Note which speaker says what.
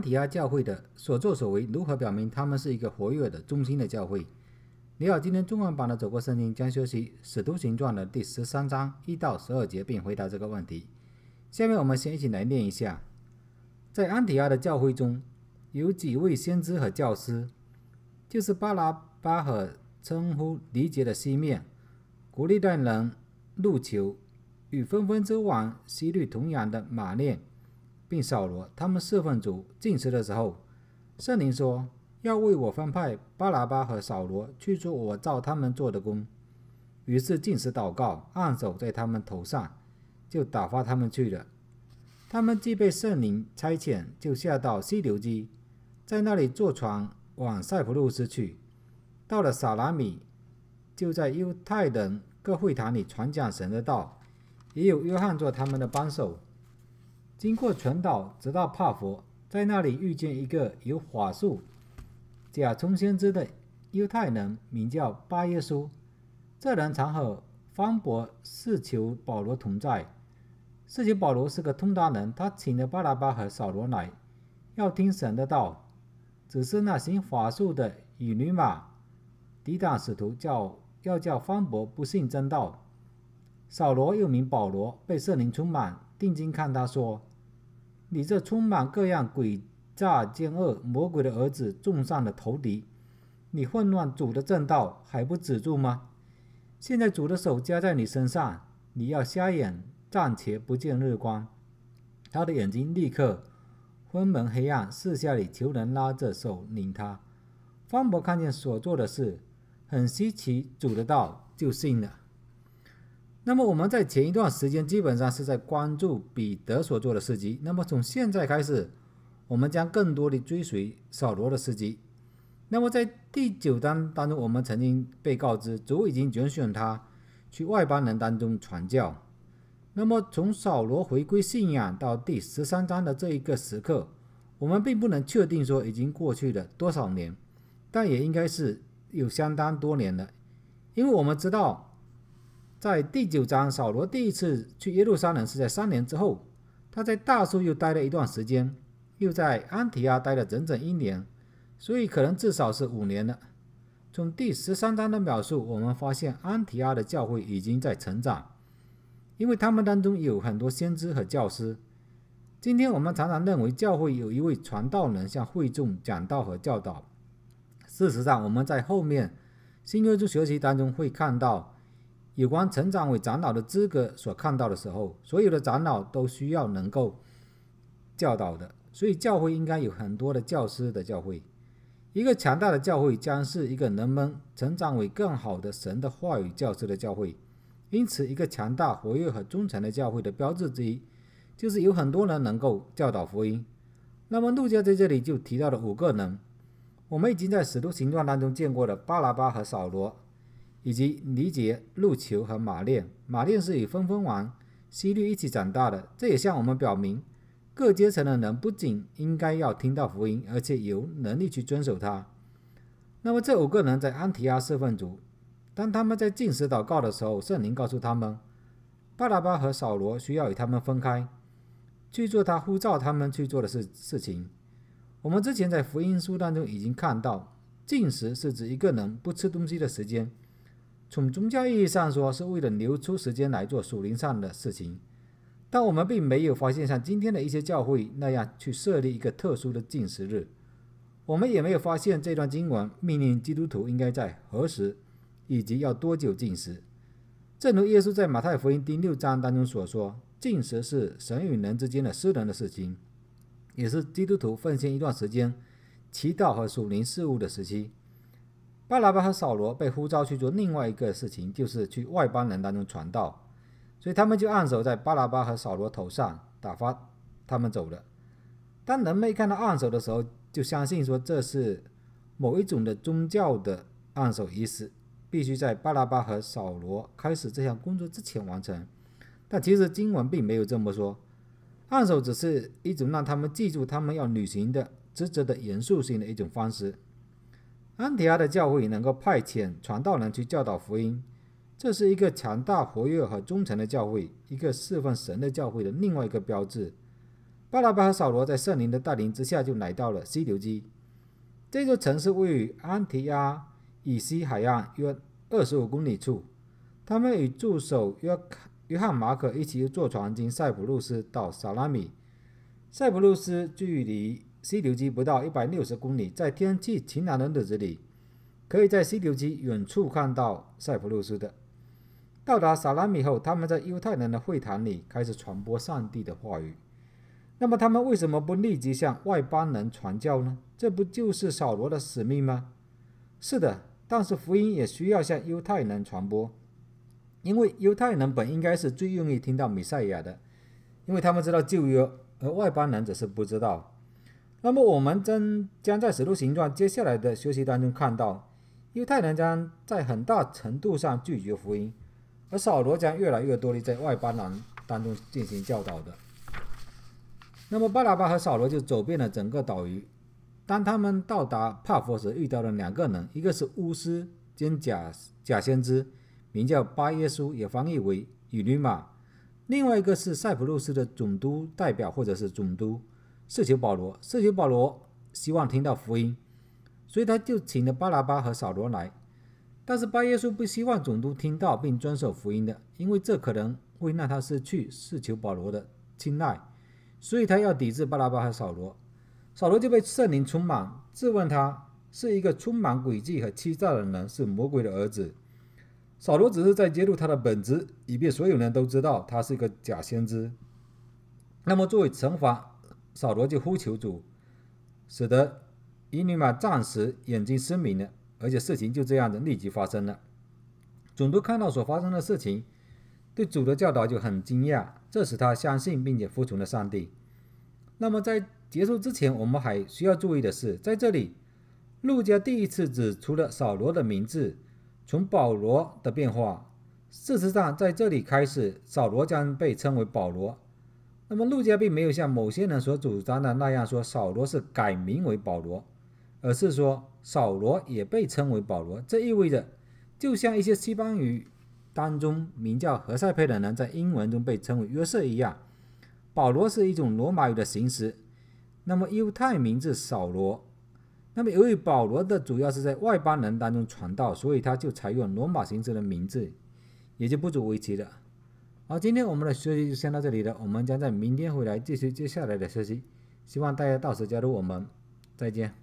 Speaker 1: 安提阿教会的所作所为如何表明他们是一个活跃的、中心的教会？你好，今天中文版的《走过圣经》将学习《使徒行传》的第十三章一到十二节，并回答这个问题。下面我们先一起来念一下：在安提阿的教会中有几位先知和教师，就是巴拉巴和称呼狄杰的西面，古利代人路求，与纷纷之王西律同养的马念。并扫罗，他们四分组进食的时候，圣灵说要为我分派巴拿巴和扫罗去做我照他们做的工，于是进食祷告，按手在他们头上，就打发他们去了。他们既被圣灵差遣，就下到西流基，在那里坐船往塞浦路斯去。到了撒拉米，就在犹太人各会堂里传讲神的道，也有约翰做他们的帮手。经过全岛，直到帕佛，在那里遇见一个有法术、假充先知的犹太人，名叫巴耶稣。这人常和方伯、释求保罗同在。释求保罗是个通达人，他请了巴拉巴和扫罗来，要听神的道。只是那行法术的以女马抵挡使徒，叫要叫方伯不信真道。扫罗又名保罗，被圣灵充满，定睛看他说。你这充满各样诡诈奸恶、魔鬼的儿子，中上了头敌，你混乱主的正道，还不止住吗？现在主的手加在你身上，你要瞎眼，暂且不见日光，他的眼睛立刻昏蒙黑暗，四下里求人拉着手拧他。方伯看见所做的事很稀奇，主的道就信了。那么我们在前一段时间基本上是在关注彼得所做的事迹。那么从现在开始，我们将更多的追随扫罗的事迹。那么在第九章当中，我们曾经被告知主已经拣选他去外邦人当中传教。那么从扫罗回归信仰到第十三章的这一个时刻，我们并不能确定说已经过去了多少年，但也应该是有相当多年的，因为我们知道。在第九章，扫罗第一次去耶路撒冷是在三年之后。他在大树又待了一段时间，又在安提阿待了整整一年，所以可能至少是五年了。从第十三章的描述，我们发现安提阿的教会已经在成长，因为他们当中有很多先知和教师。今天我们常常认为教会有一位传道人向会众讲道和教导。事实上，我们在后面新约书学习当中会看到。有关成长为长老的资格，所看到的时候，所有的长老都需要能够教导的，所以教会应该有很多的教师的教会。一个强大的教会将是一个人们成长为更好的神的话语教师的教会。因此，一个强大、活跃和忠诚的教会的标志之一，就是有很多人能够教导福音。那么，路加在这里就提到了五个人，我们已经在使徒行传当中见过的巴拉巴和扫罗。以及尼杰、路球和马链，马链是与分封王希律一起长大的。这也向我们表明，各阶层的人不仅应该要听到福音，而且有能力去遵守它。那么，这五个人在安提阿是份主，当他们在进食祷告的时候，圣灵告诉他们，巴拉巴和扫罗需要与他们分开，去做他呼召他们去做的事事情。我们之前在福音书当中已经看到，进食是指一个人不吃东西的时间。从宗教意义上说，是为了留出时间来做属灵上的事情，但我们并没有发现像今天的一些教会那样去设立一个特殊的禁食日。我们也没有发现这段经文命令基督徒应该在何时以及要多久禁食。正如耶稣在马太福音第六章当中所说，禁食是神与人之间的私人的事情，也是基督徒奉献一段时间祈祷和属灵事物的时期。巴拿巴和扫罗被呼召去做另外一个事情，就是去外邦人当中传道，所以他们就按手在巴拿巴和扫罗头上，打发他们走了。当人们看到按手的时候，就相信说这是某一种的宗教的按手仪式，必须在巴拿巴和扫罗开始这项工作之前完成。但其实经文并没有这么说，按手只是一种让他们记住他们要履行的职责的严肃性的一种方式。安提阿的教会能够派遣传道人去教导福音，这是一个强大、活跃和忠诚的教会，一个侍奉神的教会的另外一个标志。巴拉巴和扫罗在圣灵的带领之下，就来到了西流基。这座城市位于安提阿以西海岸约二十五公里处。他们与助手约约翰马可一起坐船经塞浦路斯到萨拉米。塞浦路斯距离西流机不到一百六十公里，在天气晴朗的日子里，可以在西流机远处看到塞浦路斯的。到达萨拉米后，他们在犹太人的会堂里开始传播上帝的话语。那么他们为什么不立即向外邦人传教呢？这不就是扫罗的使命吗？是的，但是福音也需要向犹太人传播，因为犹太人本应该是最愿意听到米赛亚的，因为他们知道旧约，而外邦人则是不知道。那么我们将将在石头形状接下来的学习当中看到，犹太人将在很大程度上拒绝福音，而扫罗将越来越多的在外邦人当中进行教导的。那么巴拉巴和扫罗就走遍了整个岛屿。当他们到达帕佛时，遇到了两个人，一个是巫师兼假假先知，名叫巴耶稣，也翻译为与律马；另外一个是塞浦路斯的总督代表或者是总督。事求保罗，事求保罗，希望听到福音，所以他就请了巴拉巴和扫罗来。但是巴耶稣不希望总督听到并遵守福音的，因为这可能会让他失去事求保罗的青睐，所以他要抵制巴拉巴和扫罗。扫罗就被圣灵充满，质问他是一个充满诡计和欺诈的人，是魔鬼的儿子。扫罗只是在揭露他的本质，以便所有人都知道他是一个假先知。那么作为惩罚。扫罗就呼求主，使得伊尼马暂时眼睛失明了，而且事情就这样子立即发生了。总督看到所发生的事情，对主的教导就很惊讶，这使他相信并且服从了上帝。那么在结束之前，我们还需要注意的是，在这里，路加第一次指出了扫罗的名字，从保罗的变化。事实上，在这里开始，扫罗将被称为保罗。那么，路加并没有像某些人所主张的那样说扫罗是改名为保罗，而是说扫罗也被称为保罗。这意味着，就像一些西班牙语当中名叫何塞佩的人在英文中被称为约瑟一样，保罗是一种罗马语的形式。那么，犹太名字扫罗，那么由于保罗的主要是在外邦人当中传道，所以他就采用罗马形式的名字，也就不足为奇了。好，今天我们的学习就先到这里了。我们将在明天回来继续接下来的学习，希望大家到时加入我们。再见。